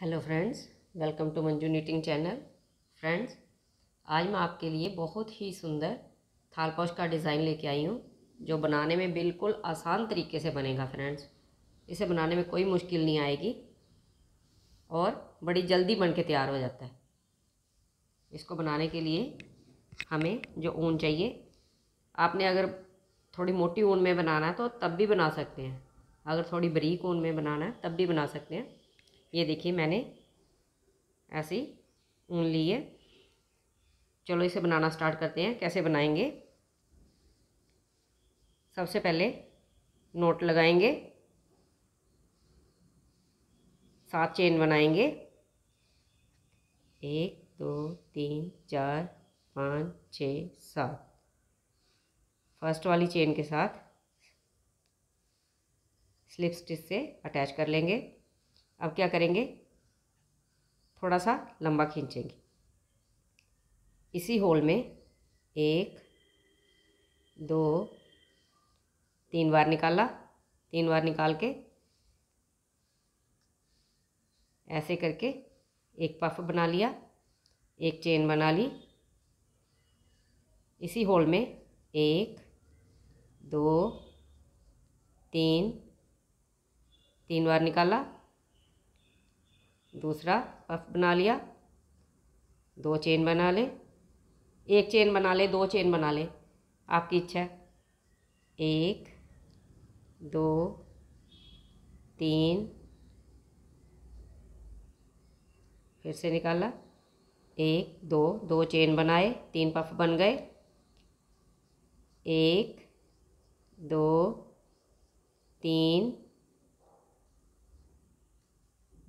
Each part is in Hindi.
hello friends welcome to Manju knitting channel friends आज मैं आपके लिए बहुत ही सुंदर थाल थालपोश का डिज़ाइन लेके आई हूँ जो बनाने में बिल्कुल आसान तरीके से बनेगा फ्रेंड्स इसे बनाने में कोई मुश्किल नहीं आएगी और बड़ी जल्दी बन के तैयार हो जाता है इसको बनाने के लिए हमें जो ऊन चाहिए आपने अगर थोड़ी मोटी ऊन में बनाना है तो तब भी बना सकते हैं अगर थोड़ी बरीक ऊन में बनाना है तब भी बना सकते हैं ये देखिए मैंने ऐसी ऊन ली है चलो इसे बनाना स्टार्ट करते हैं कैसे बनाएंगे सबसे पहले नोट लगाएंगे सात चेन बनाएंगे एक दो तीन चार पाँच छ सात फर्स्ट वाली चेन के साथ स्लिप स्टिच से अटैच कर लेंगे अब क्या करेंगे थोड़ा सा लंबा खींचेंगे इसी होल में एक दो तीन बार निकाला तीन बार निकाल के ऐसे करके एक पफ बना लिया एक चेन बना ली इसी होल में एक दो तीन तीन बार निकाला दूसरा पफ बना लिया दो चेन बना ले एक चेन बना ले दो चेन बना ले आपकी इच्छा है एक दो तीन फिर से निकाला एक दो दो चेन बनाए तीन पफ बन गए एक दो तीन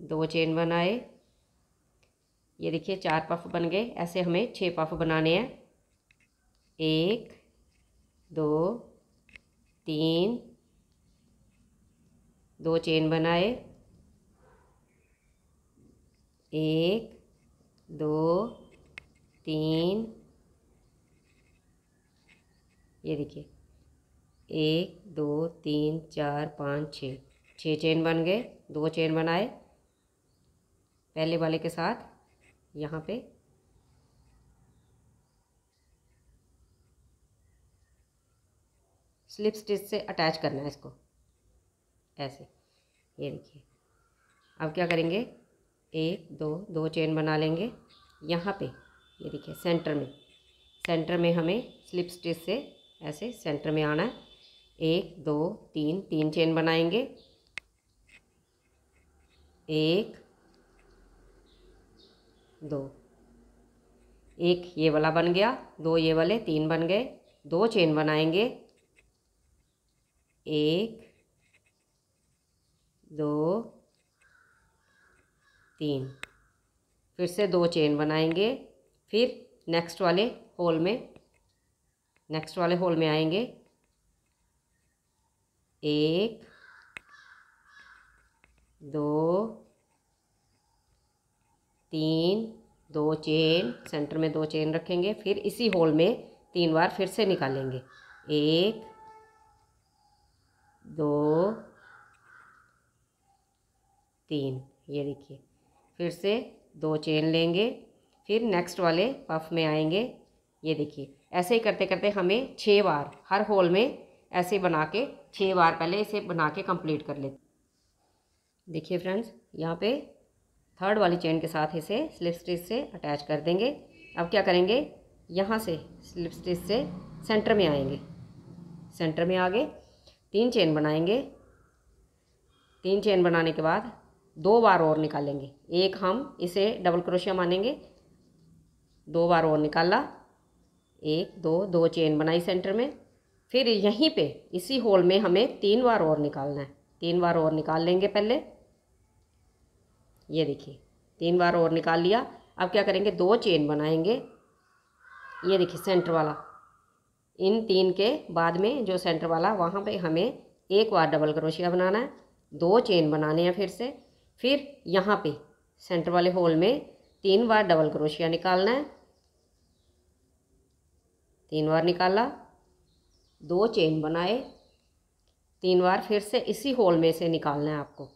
दो चेन बनाए ये देखिए चार पफ बन गए ऐसे हमें छः पफ बनाने हैं एक दो तीन दो चेन बनाए एक दो तीन ये देखिए एक दो तीन चार पाँच छः छः चेन बन गए दो चेन बनाए पहले वाले के साथ यहाँ पे स्लिप स्टिच से अटैच करना है इसको ऐसे ये देखिए अब क्या करेंगे एक दो दो चेन बना लेंगे यहाँ पे ये देखिए सेंटर में सेंटर में हमें स्लिप स्टिच से ऐसे सेंटर में आना है एक दो तीन तीन चेन बनाएंगे एक दो एक ये वाला बन गया दो ये वाले तीन बन गए दो चेन बनाएंगे एक दो तीन फिर से दो चेन बनाएंगे फिर नेक्स्ट वाले होल में नेक्स्ट वाले होल में आएंगे एक दो तीन दो चेन सेंटर में दो चेन रखेंगे फिर इसी होल में तीन बार फिर से निकालेंगे एक दो तीन ये देखिए फिर से दो चेन लेंगे फिर नेक्स्ट वाले पफ में आएंगे ये देखिए ऐसे ही करते करते हमें छः बार हर होल में ऐसे बना के छः बार पहले इसे बना के कंप्लीट कर लेते देखिए फ्रेंड्स यहाँ पे थर्ड वाली चेन के साथ इसे स्लिप स्टिच से अटैच कर देंगे अब क्या करेंगे यहाँ से स्लिप स्टिच से सेंटर में आएंगे सेंटर में आगे तीन चेन बनाएंगे तीन चेन बनाने के बाद दो बार और निकालेंगे एक हम इसे डबल क्रोशिया मानेंगे दो बार और निकाला एक दो दो चेन बनाई सेंटर में फिर यहीं पे इसी होल में हमें तीन बार और निकालना है तीन बार और निकाल लेंगे पहले ये देखिए तीन बार और निकाल लिया अब क्या करेंगे दो चेन बनाएंगे ये देखिए सेंटर वाला इन तीन के बाद में जो सेंटर वाला वहाँ पे हमें एक बार डबल क्रोशिया बनाना है दो चेन बनाने हैं फिर से फिर यहाँ पे सेंटर वाले होल में तीन बार डबल क्रोशिया निकालना है तीन बार निकाला दो चेन बनाए तीन बार फिर से इसी होल में से निकालना है आपको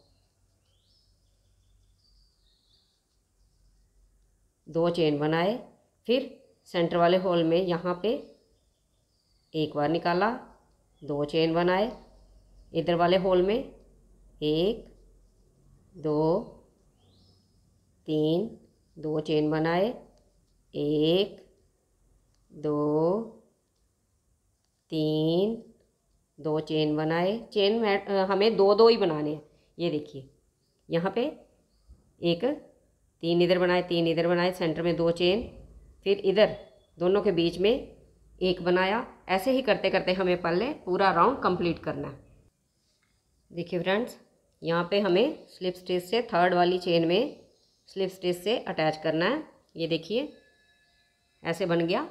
दो चेन बनाए फिर सेंटर वाले होल में यहाँ पे एक बार निकाला दो चेन बनाए इधर वाले होल में एक दो तीन दो चेन बनाए एक दो तीन दो चेन बनाए चेन हमें दो दो ही बनाने हैं ये देखिए यहाँ पे एक तीन इधर बनाए तीन इधर बनाए सेंटर में दो चेन फिर इधर दोनों के बीच में एक बनाया ऐसे ही करते करते हमें पल्ले पूरा राउंड कंप्लीट करना है देखिए फ्रेंड्स यहाँ पे हमें स्लिप स्टिच से थर्ड वाली चेन में स्लिप स्टिच से अटैच करना है ये देखिए ऐसे बन गया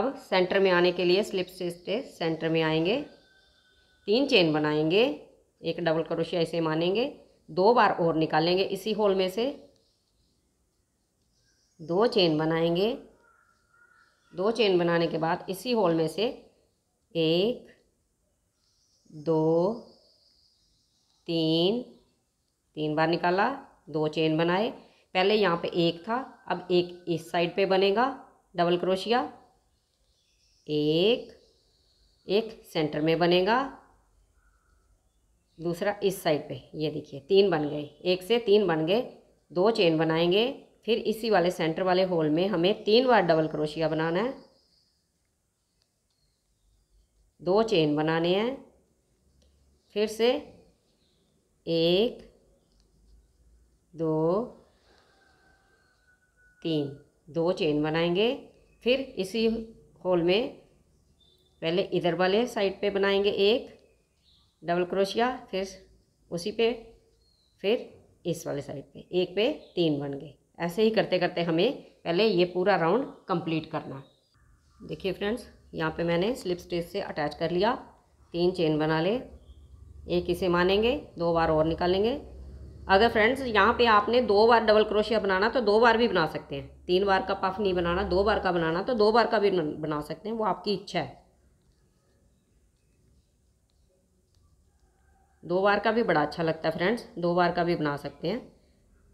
अब सेंटर में आने के लिए स्लिप स्टिच से सेंटर में आएंगे तीन चेन बनाएंगे एक डबल क्रोशिया ऐसे मानेंगे दो बार और निकालेंगे इसी होल में से दो चेन बनाएंगे दो चेन बनाने के बाद इसी होल में से एक दो तीन तीन बार निकाला दो चेन बनाए पहले यहाँ पे एक था अब एक इस साइड पे बनेगा डबल क्रोशिया एक एक सेंटर में बनेगा दूसरा इस साइड पे ये देखिए तीन बन गए एक से तीन बन गए दो चेन बनाएंगे फिर इसी वाले सेंटर वाले होल में हमें तीन बार डबल क्रोशिया बनाना है दो चेन बनाने हैं फिर से एक दो तीन दो चेन बनाएंगे फिर इसी होल में पहले इधर वाले साइड पे बनाएंगे एक डबल क्रोशिया फिर उसी पे फिर इस वाले साइड पे एक पे तीन बन गए ऐसे ही करते करते हमें पहले ये पूरा राउंड कंप्लीट करना देखिए फ्रेंड्स यहाँ पे मैंने स्लिप स्टेज से अटैच कर लिया तीन चेन बना ले एक इसे मानेंगे दो बार और निकालेंगे अगर फ्रेंड्स यहाँ पे आपने दो बार डबल क्रोशिया बनाना तो दो बार भी बना सकते हैं तीन बार का पफ नहीं बनाना दो बार का बनाना तो दो बार का भी बना सकते हैं वो आपकी इच्छा है दो बार का भी बड़ा अच्छा लगता है फ्रेंड्स दो बार का भी बना सकते हैं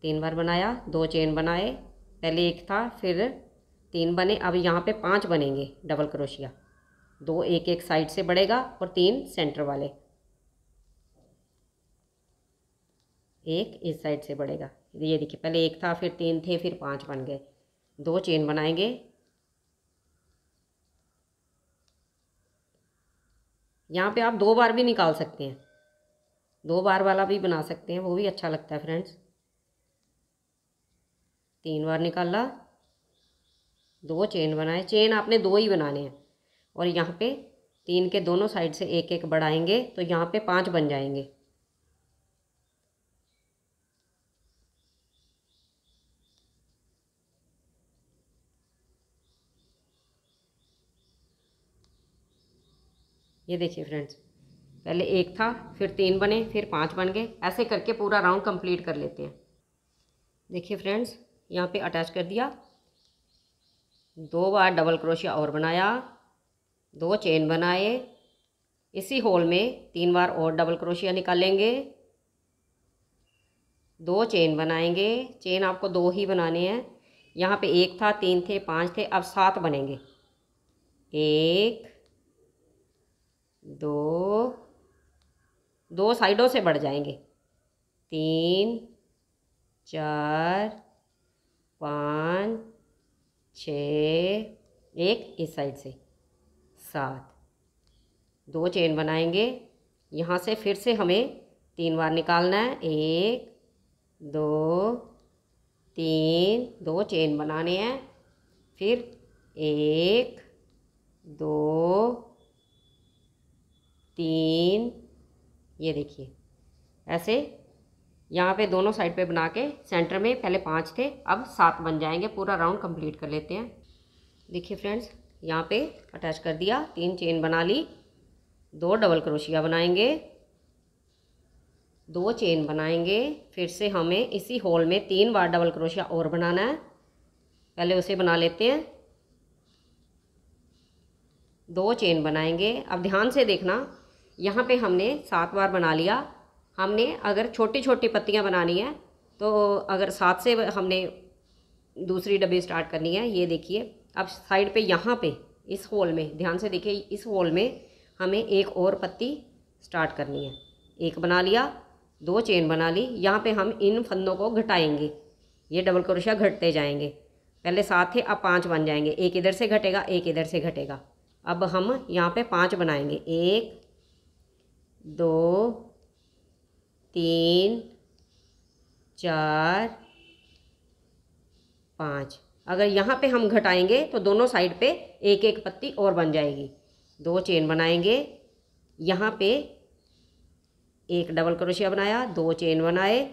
तीन बार बनाया दो चेन बनाए पहले एक था फिर तीन बने अब यहाँ पे पांच बनेंगे डबल क्रोशिया दो एक एक साइड से बढ़ेगा और तीन सेंटर वाले एक इस साइड से बढ़ेगा ये देखिए पहले एक था फिर तीन थे फिर पांच बन गए दो चेन बनाएंगे यहाँ पे आप दो बार भी निकाल सकते हैं दो बार वाला भी बना सकते हैं वो भी अच्छा लगता है फ्रेंड्स तीन बार निकाला दो चेन बनाए चेन आपने दो ही बनाने हैं और यहाँ पे तीन के दोनों साइड से एक एक बढ़ाएंगे तो यहाँ पे पांच बन जाएंगे ये देखिए फ्रेंड्स पहले एक था फिर तीन बने फिर पाँच बन गए ऐसे करके पूरा राउंड कंप्लीट कर लेते हैं देखिए फ्रेंड्स यहाँ पे अटैच कर दिया दो बार डबल क्रोशिया और बनाया दो चेन बनाए इसी होल में तीन बार और डबल क्रोशिया निकालेंगे दो चेन बनाएंगे चेन आपको दो ही बनाने हैं यहाँ पे एक था तीन थे पाँच थे अब सात बनेंगे एक दो दो साइडों से बढ़ जाएंगे तीन चार पाँच छ एक इस साइड से सात दो चेन बनाएंगे यहाँ से फिर से हमें तीन बार निकालना है एक दो तीन दो चेन बनाने हैं फिर एक दो तीन ये देखिए ऐसे यहाँ पे दोनों साइड पे बना के सेंटर में पहले पाँच थे अब सात बन जाएंगे पूरा राउंड कंप्लीट कर लेते हैं देखिए फ्रेंड्स यहाँ पे अटैच कर दिया तीन चेन बना ली दो डबल क्रोशिया बनाएंगे दो चेन बनाएंगे फिर से हमें इसी होल में तीन बार डबल क्रोशिया और बनाना है पहले उसे बना लेते हैं दो चेन बनाएंगे अब ध्यान से देखना यहाँ पे हमने सात बार बना लिया हमने अगर छोटी छोटी पत्तियाँ बनानी है तो अगर सात से हमने दूसरी डब्बी स्टार्ट करनी है ये देखिए अब साइड पे यहाँ पे इस होल में ध्यान से देखिए इस होल में हमें एक और पत्ती स्टार्ट करनी है एक बना लिया दो चेन बना ली यहाँ पे हम इन फंदों को घटाएंगे ये डबल क्रोशिया घटते जाएंगे पहले सात थे अब पांच बन जाएंगे एक इधर से घटेगा एक इधर से घटेगा अब हम यहाँ पे पांच बनाएंगे एक दो तीन चार पाँच अगर यहाँ पे हम घटाएंगे तो दोनों साइड पे एक एक पत्ती और बन जाएगी दो चेन बनाएंगे यहाँ पे एक डबल क्रोशिया बनाया दो चेन बनाए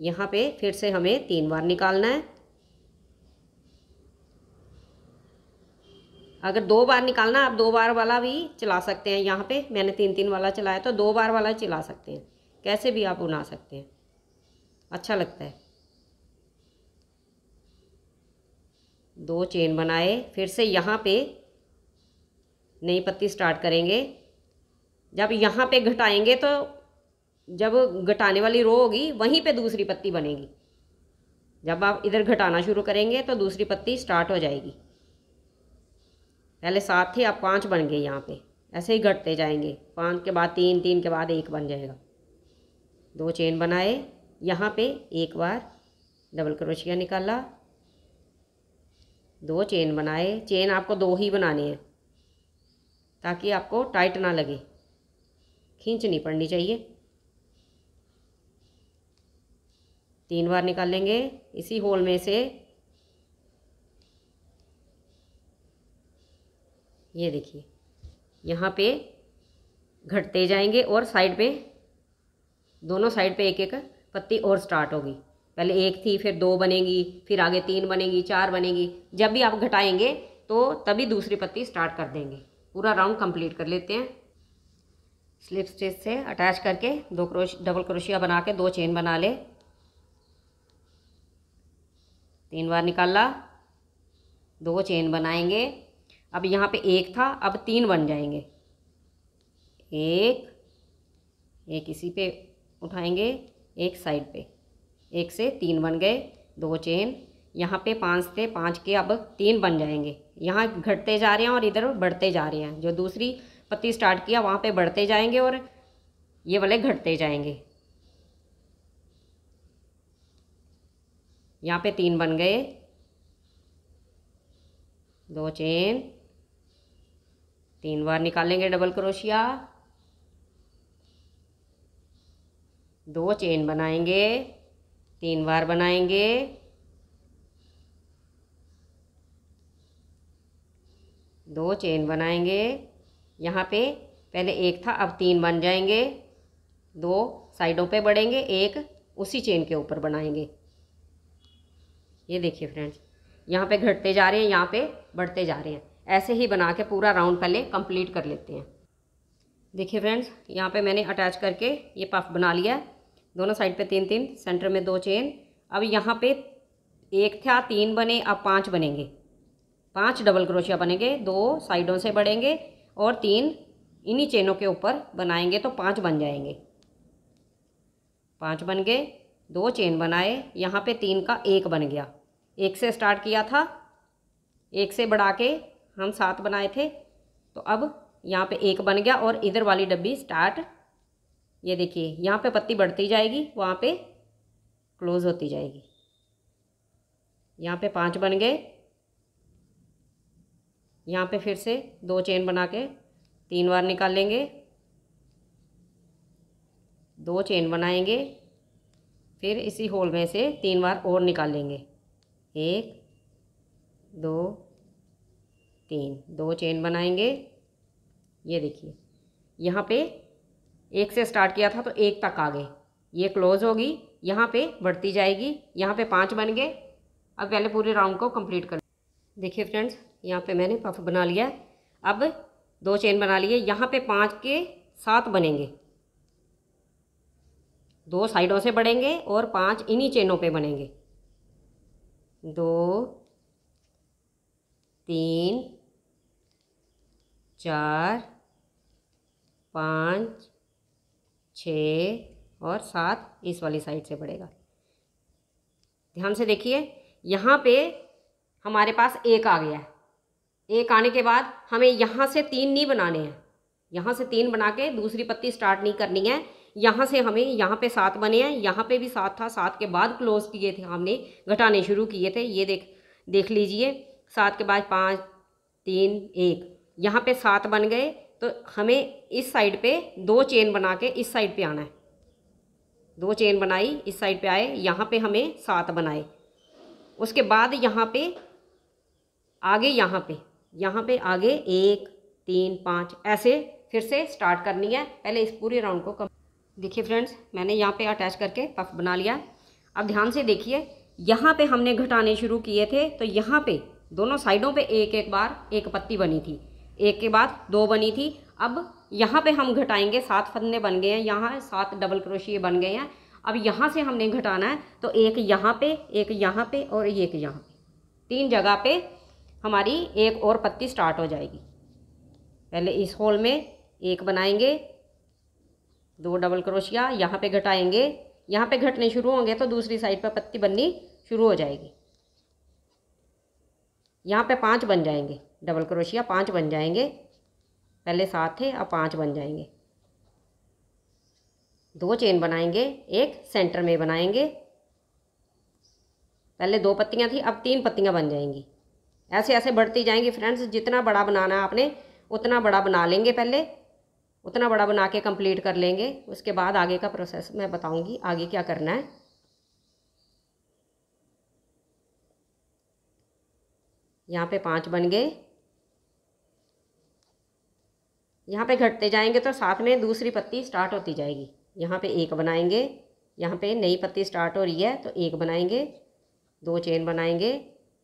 यहाँ पे फिर से हमें तीन बार निकालना है अगर दो बार निकालना आप दो बार वाला भी चला सकते हैं यहाँ पे मैंने तीन तीन वाला चलाया तो दो बार वाला चला सकते हैं कैसे भी आप बुना सकते हैं अच्छा लगता है दो चेन बनाए फिर से यहाँ पे नई पत्ती स्टार्ट करेंगे जब यहाँ पे घटाएंगे तो जब घटाने वाली रो होगी वहीं पे दूसरी पत्ती बनेगी जब आप इधर घटाना शुरू करेंगे तो दूसरी पत्ती स्टार्ट हो जाएगी पहले सात थे अब पाँच बन गए यहाँ पे ऐसे ही घटते जाएंगे पाँच के बाद तीन तीन के बाद एक बन जाएगा दो चेन बनाए यहाँ पे एक बार डबल क्रोशिया निकाला दो चेन बनाए चेन आपको दो ही बनाने हैं ताकि आपको टाइट ना लगे खींचनी पड़नी चाहिए तीन बार निकालेंगे इसी होल में से ये देखिए यहाँ पे घटते जाएंगे और साइड पे दोनों साइड पे एक एक पत्ती और स्टार्ट होगी पहले एक थी फिर दो बनेगी फिर आगे तीन बनेगी चार बनेगी जब भी आप घटाएंगे तो तभी दूसरी पत्ती स्टार्ट कर देंगे पूरा राउंड कंप्लीट कर लेते हैं स्लिप स्टिच से अटैच करके दो क्रोश डबल क्रोशिया बना के दो चेन बना ले तीन बार निकाला दो चेन बनाएंगे अब यहाँ पे एक था अब तीन बन जाएंगे एक एक इसी पे उठाएंगे एक साइड पे एक से तीन बन गए दो चेन यहाँ पे पाँच थे पाँच के अब तीन बन जाएंगे यहाँ घटते जा रहे हैं और इधर बढ़ते जा रहे हैं जो दूसरी पत्ती स्टार्ट किया वहाँ पे बढ़ते जाएंगे और ये वाले घटते जाएंगे यहाँ पे तीन बन गए दो चेन तीन बार निकालेंगे डबल क्रोशिया दो चेन बनाएंगे तीन बार बनाएंगे दो चेन बनाएंगे यहाँ पे पहले एक था अब तीन बन जाएंगे दो साइडों पे बढ़ेंगे एक उसी चेन के ऊपर बनाएंगे ये देखिए फ्रेंड्स यहाँ पे घटते जा रहे हैं यहाँ पे बढ़ते जा रहे हैं ऐसे ही बना के पूरा राउंड पहले कंप्लीट कर लेते हैं देखिए फ्रेंड्स यहाँ पे मैंने अटैच करके ये पफ बना लिया है दोनों साइड पे तीन तीन सेंटर में दो चेन अब यहाँ पे एक था तीन बने अब पांच बनेंगे पांच डबल क्रोशिया बनेंगे दो साइडों से बढ़ेंगे और तीन इन्हीं चेनों के ऊपर बनाएंगे तो पाँच बन जाएंगे पाँच बन गए दो चेन बनाए यहाँ पे तीन का एक बन गया एक से स्टार्ट किया था एक से बढ़ा के हम सात बनाए थे तो अब यहाँ पे एक बन गया और इधर वाली डब्बी स्टार्ट ये देखिए यहाँ पे पत्ती बढ़ती जाएगी वहाँ पे क्लोज होती जाएगी यहाँ पे पांच बन गए यहाँ पे फिर से दो चेन बना के तीन बार निकाल लेंगे दो चेन बनाएंगे फिर इसी होल में से तीन बार और निकाल लेंगे एक दो तीन दो चेन बनाएंगे ये देखिए यहाँ पे एक से स्टार्ट किया था तो एक तक आ गए ये क्लोज़ होगी यहाँ पे बढ़ती जाएगी यहाँ पे पांच बन गए अब पहले पूरे राउंड को कंप्लीट कर देखिए फ्रेंड्स यहाँ पे मैंने पफ बना लिया अब दो चेन बना लिए यहाँ पे पांच के सात बनेंगे दो साइडों से बढ़ेंगे और पांच इन्हीं चेनों पे बनेंगे दो तीन चार पाँच छ और सात इस वाली साइड से बढ़ेगा ध्यान से देखिए यहाँ पे हमारे पास एक आ गया है एक आने के बाद हमें यहाँ से तीन नहीं बनाने हैं यहाँ से तीन बना के दूसरी पत्ती स्टार्ट नहीं करनी है यहाँ से हमें यहाँ पे सात बने हैं यहाँ पे भी सात था सात के बाद क्लोज किए थे हमने घटाने शुरू किए थे ये देख देख लीजिए सात के बाद पाँच तीन एक यहाँ पे सात बन गए तो हमें इस साइड पे दो चेन बना के इस साइड पे आना है दो चेन बनाई इस साइड पे आए यहाँ पे हमें सात बनाए उसके बाद यहाँ पे आगे यहाँ पे यहाँ पे आगे एक तीन पाँच ऐसे फिर से स्टार्ट करनी है पहले इस पूरे राउंड को कम देखिए फ्रेंड्स मैंने यहाँ पे अटैच करके पफ बना लिया अब ध्यान से देखिए यहाँ पे हमने घटाने शुरू किए थे तो यहाँ पे दोनों साइडों पे एक एक बार एक पत्ती बनी थी एक के बाद दो बनी थी अब यहाँ पे हम घटाएंगे सात फंदे बन गए हैं यहाँ सात डबल क्रोशिए बन गए हैं अब यहाँ से हमने घटाना है तो एक यहाँ पे एक यहाँ पे और एक यहाँ पे तीन जगह पे हमारी एक और पत्ती स्टार्ट हो जाएगी पहले इस होल में एक बनाएंगे दो डबल क्रोशिया यहाँ पे घटाएंगे यहाँ पे घटने शुरू होंगे तो दूसरी साइड पर पत्ती बननी शुरू हो जाएगी यहाँ पे पांच बन जाएंगे डबल क्रोशिया पांच बन जाएंगे पहले सात थे अब पांच बन जाएंगे दो चेन बनाएंगे एक सेंटर में बनाएंगे पहले दो पत्तियां थी अब तीन पत्तियां बन जाएंगी ऐसे ऐसे बढ़ती जाएंगी फ्रेंड्स जितना बड़ा बनाना है आपने उतना बड़ा बना लेंगे पहले उतना बड़ा बना के कंप्लीट कर लेंगे उसके बाद आगे का प्रोसेस मैं बताऊंगी आगे क्या करना है यहाँ पे पांच बन गए यहाँ पे घटते जाएंगे तो साथ में दूसरी पत्ती स्टार्ट होती जाएगी यहाँ पे एक बनाएंगे यहाँ पे नई पत्ती स्टार्ट हो रही है तो एक बनाएंगे दो चेन बनाएंगे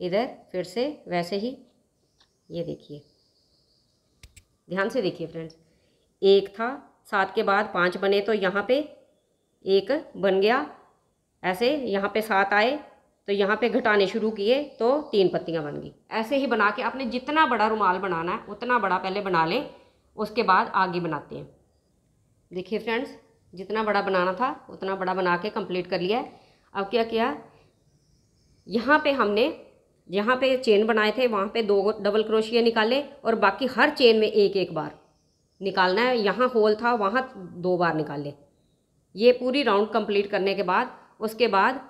इधर फिर से वैसे ही ये देखिए ध्यान से देखिए फ्रेंड्स एक था सात के बाद पाँच बने तो यहाँ पे एक बन गया ऐसे यहाँ पे सात आए तो यहाँ पे घटाने शुरू किए तो तीन पत्तियाँ बन गई ऐसे ही बना के आपने जितना बड़ा रुमाल बनाना है उतना बड़ा पहले बना लें उसके बाद आगे बनाते हैं देखिए फ्रेंड्स जितना बड़ा बनाना था उतना बड़ा बना के कंप्लीट कर लिया है अब क्या किया यहाँ पे हमने यहाँ पे चेन बनाए थे वहाँ पे दो डबल क्रोशिया निकाले और बाकी हर चेन में एक एक बार निकालना है यहाँ होल था वहाँ दो बार निकाले ये पूरी राउंड कंप्लीट करने के बाद उसके बाद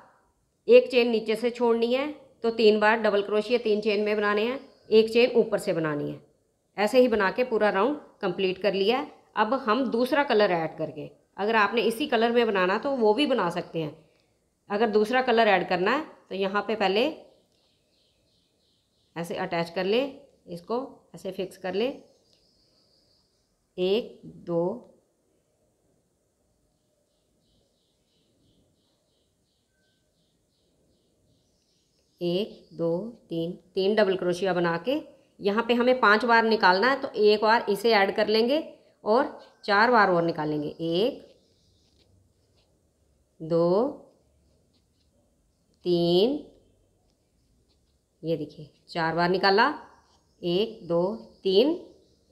एक चेन नीचे से छोड़नी है तो तीन बार डबल क्रोशिया तीन चेन में बनाने हैं एक चेन ऊपर से बनानी है ऐसे ही बना के पूरा राउंड कंप्लीट कर लिया अब हम दूसरा कलर ऐड करके अगर आपने इसी कलर में बनाना तो वो भी बना सकते हैं अगर दूसरा कलर ऐड करना है तो यहाँ पे पहले ऐसे अटैच कर ले इसको ऐसे फिक्स कर ले एक दो एक दो तीन तीन डबल क्रोशिया बना के यहाँ पे हमें पांच बार निकालना है तो एक बार इसे ऐड कर लेंगे और चार बार और निकालेंगे एक दो तीन ये देखिए चार बार निकाला एक दो तीन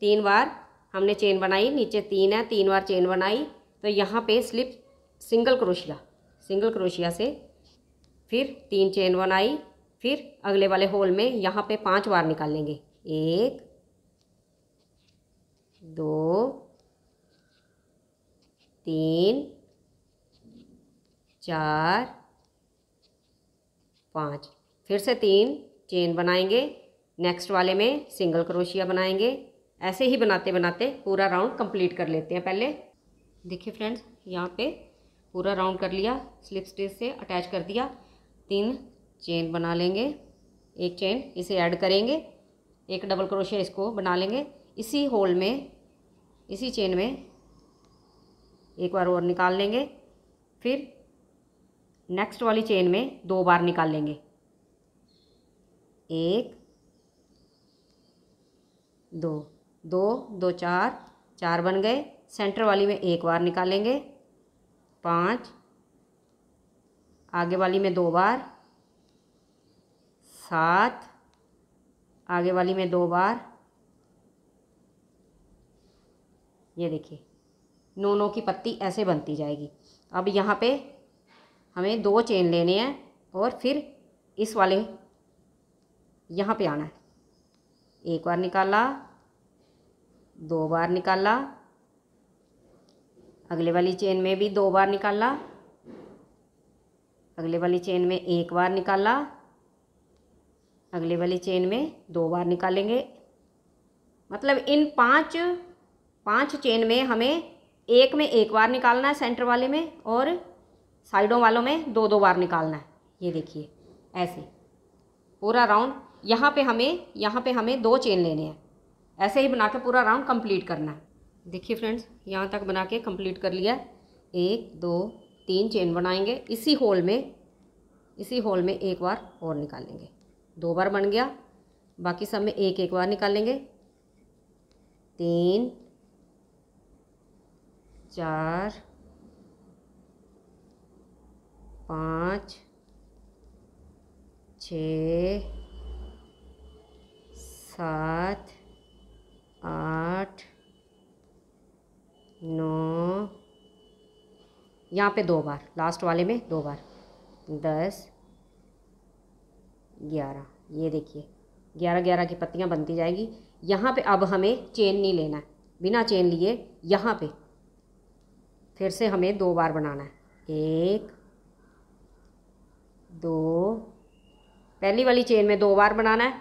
तीन बार हमने चेन बनाई नीचे तीन है तीन बार चेन बनाई तो यहाँ पे slip single crochet single crochet से फिर तीन चेन बनाई फिर अगले वाले होल में यहाँ पे पांच बार निकाल लेंगे एक दो तीन चार पाँच फिर से तीन चेन बनाएंगे नेक्स्ट वाले में सिंगल क्रोशिया बनाएंगे ऐसे ही बनाते बनाते पूरा राउंड कंप्लीट कर लेते हैं पहले देखिए फ्रेंड्स यहाँ पे पूरा राउंड कर लिया स्लिप स्टिच से अटैच कर दिया तीन चेन बना लेंगे एक चेन इसे ऐड करेंगे एक डबल क्रोशिया इसको बना लेंगे इसी होल में इसी चेन में एक बार और निकाल लेंगे फिर नेक्स्ट वाली चेन में दो बार निकाल लेंगे एक दो दो दो चार चार बन गए सेंटर वाली में एक बार निकालेंगे पाँच आगे वाली में दो बार सात आगे वाली में दो बार ये देखिए नौ नौ की पत्ती ऐसे बनती जाएगी अब यहाँ पे हमें दो चेन लेने हैं और फिर इस वाले यहाँ पे आना है एक बार निकाला दो बार निकाला अगले वाली चेन में भी दो बार निकाला अगले वाली चेन में एक बार निकाला अगले वाली चेन में दो बार निकालेंगे मतलब इन पांच पांच चेन में हमें एक में एक बार निकालना है सेंटर वाले में और साइडों वालों में दो दो बार निकालना है ये देखिए ऐसे पूरा राउंड यहाँ पे हमें यहाँ पे हमें दो चेन लेने हैं ऐसे ही बना के पूरा राउंड कंप्लीट करना है देखिए फ्रेंड्स यहाँ तक बना के कंप्लीट कर लिया एक दो तीन चेन बनाएंगे इसी होल में इसी होल में एक बार और निकालेंगे दो बार बन गया बाकी सब में एक एक बार निकालेंगे तीन चार पाँच छ सात आठ नौ यहाँ पे दो बार लास्ट वाले में दो बार दस ग्यारह ये देखिए ग्यारह ग्यारह की पत्तियाँ बनती जाएगी यहाँ पे अब हमें चेन नहीं लेना है बिना चेन लिए यहाँ पे फिर से हमें दो बार बनाना है एक दो पहली वाली चेन में दो बार बनाना है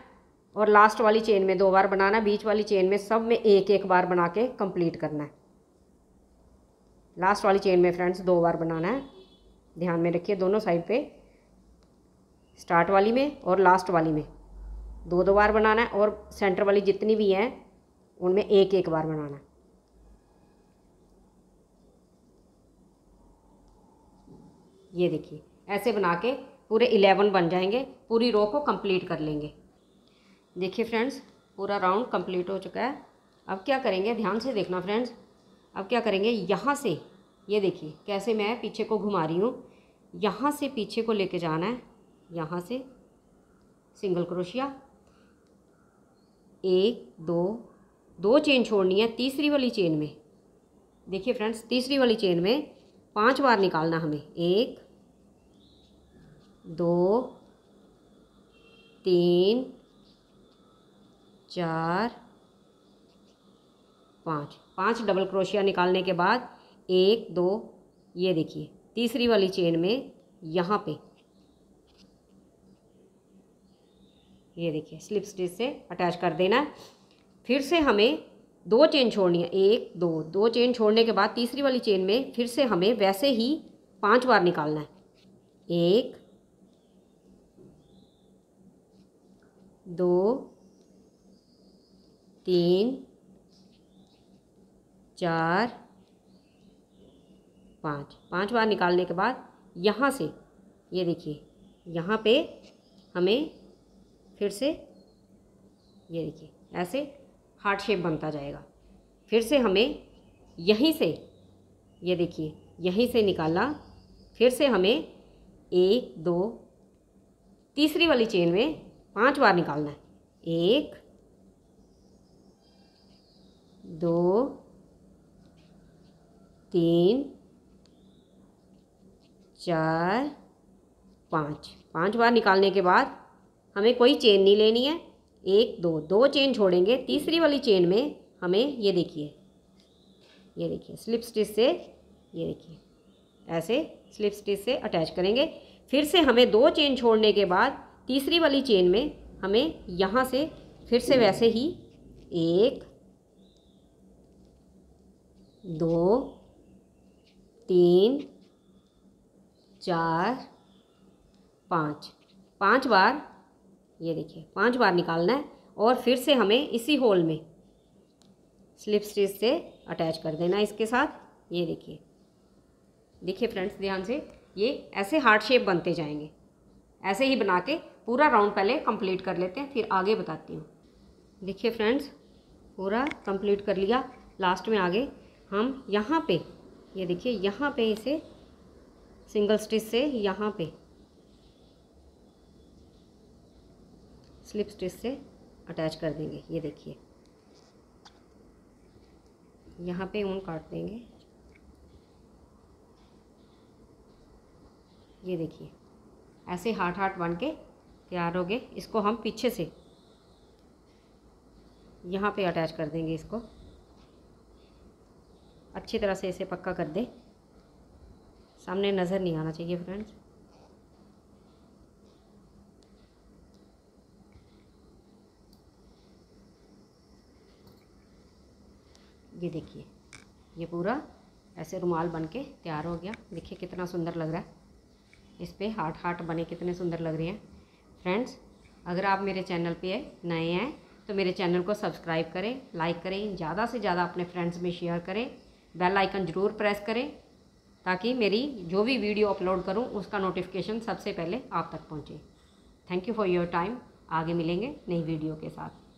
और लास्ट वाली चेन में दो बार बनाना है बीच वाली चेन में सब में एक एक बार बना के कंप्लीट करना है लास्ट वाली चेन में फ्रेंड्स दो बार बनाना है ध्यान में रखिए दोनों साइड पे स्टार्ट वाली में और लास्ट वाली में दो दो बार बनाना है और सेंटर वाली जितनी भी हैं उनमें एक एक बार बनाना है ये देखिए ऐसे बना के पूरे इलेवन बन जाएंगे पूरी रो को कंप्लीट कर लेंगे देखिए फ्रेंड्स पूरा राउंड कंप्लीट हो चुका है अब क्या करेंगे ध्यान से देखना फ्रेंड्स अब क्या करेंगे यहाँ से ये देखिए कैसे मैं पीछे को घुमा रही हूँ यहाँ से पीछे को लेके जाना है यहाँ से सिंगल क्रोशिया एक दो दो चेन छोड़नी है तीसरी वाली चेन में देखिए फ्रेंड्स तीसरी वाली चेन में पांच बार निकालना हमें एक दो तीन चार पाँच पांच डबल क्रोशिया निकालने के बाद एक दो ये देखिए तीसरी वाली चेन में यहाँ पे ये देखिए स्लिप स्टिच से अटैच कर देना फिर से हमें दो चेन छोड़नी है एक दो दो चेन छोड़ने के बाद तीसरी वाली चेन में फिर से हमें वैसे ही पांच बार निकालना है एक दो तीन चार पाँच पांच बार निकालने के बाद यहाँ से ये देखिए यहाँ पे हमें फिर से ये देखिए ऐसे हार्ट शेप बनता जाएगा फिर से हमें यहीं से ये देखिए यहीं से निकालना फिर से हमें एक दो तीसरी वाली चेन में पांच बार निकालना है एक दो तीन चार पाँच पांच बार निकालने के बाद हमें कोई चेन नहीं लेनी है एक दो दो चेन छोड़ेंगे तीसरी वाली चेन में हमें ये देखिए ये देखिए स्लिप स्टिच से ये देखिए ऐसे स्लिप स्टिच से अटैच करेंगे फिर से हमें दो चेन छोड़ने के बाद तीसरी वाली चेन में हमें यहाँ से फिर से वैसे ही एक दो तीन चार पाँच पाँच बार ये देखिए पांच बार निकालना है और फिर से हमें इसी होल में स्लिप स्टिच से अटैच कर देना है इसके साथ ये देखिए देखिए फ्रेंड्स ध्यान से ये ऐसे हार्ट शेप बनते जाएंगे ऐसे ही बना के पूरा राउंड पहले कंप्लीट कर लेते हैं फिर आगे बताती हूँ देखिए फ्रेंड्स पूरा कंप्लीट कर लिया लास्ट में आगे हम यहाँ पे ये देखिए यहाँ पे इसे सिंगल स्टिच से यहाँ पे स्लिप स्टिच से अटैच कर देंगे ये देखिए यहाँ पे ऊन काट देंगे ये देखिए ऐसे हाट हाट बन के तैयार हो गए इसको हम पीछे से यहाँ पे अटैच कर देंगे इसको अच्छी तरह से इसे पक्का कर दें सामने नज़र नहीं आना चाहिए फ्रेंड्स ये देखिए ये पूरा ऐसे रुमाल बन के तैयार हो गया देखिए कितना सुंदर लग रहा है इस पर हार्ट हार्ट बने कितने सुंदर लग रहे हैं फ्रेंड्स अगर आप मेरे चैनल पे नए हैं तो मेरे चैनल को सब्सक्राइब करें लाइक करें ज़्यादा से ज़्यादा अपने फ्रेंड्स में शेयर करें बेल आइकन ज़रूर प्रेस करें ताकि मेरी जो भी वीडियो अपलोड करूँ उसका नोटिफिकेशन सबसे पहले आप तक पहुँचे thank you for your time आगे मिलेंगे नई वीडियो के साथ